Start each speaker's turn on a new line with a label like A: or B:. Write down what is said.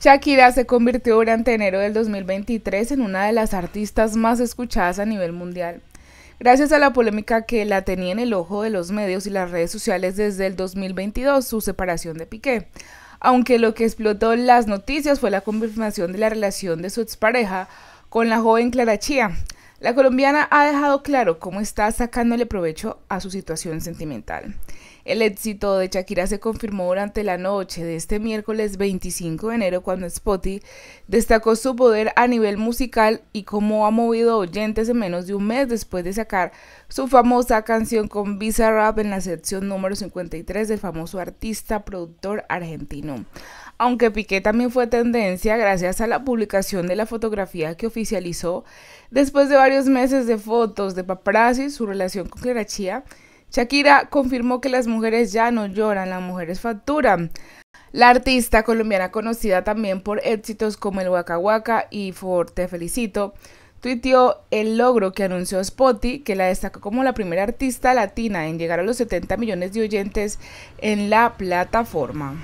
A: Shakira se convirtió durante enero del 2023 en una de las artistas más escuchadas a nivel mundial. Gracias a la polémica que la tenía en el ojo de los medios y las redes sociales desde el 2022, su separación de Piqué. Aunque lo que explotó las noticias fue la confirmación de la relación de su expareja con la joven Clara Chía. La colombiana ha dejado claro cómo está sacándole provecho a su situación sentimental. El éxito de Shakira se confirmó durante la noche de este miércoles 25 de enero cuando Spotty destacó su poder a nivel musical y cómo ha movido oyentes en menos de un mes después de sacar su famosa canción con Visa en la sección número 53 del famoso artista productor argentino aunque Piqué también fue tendencia gracias a la publicación de la fotografía que oficializó después de varios meses de fotos de paparazzi su relación con Clara Shakira confirmó que las mujeres ya no lloran, las mujeres facturan. La artista colombiana conocida también por éxitos como el Waka Waka y Forte Felicito, tuiteó el logro que anunció Spotty, que la destacó como la primera artista latina en llegar a los 70 millones de oyentes en la plataforma.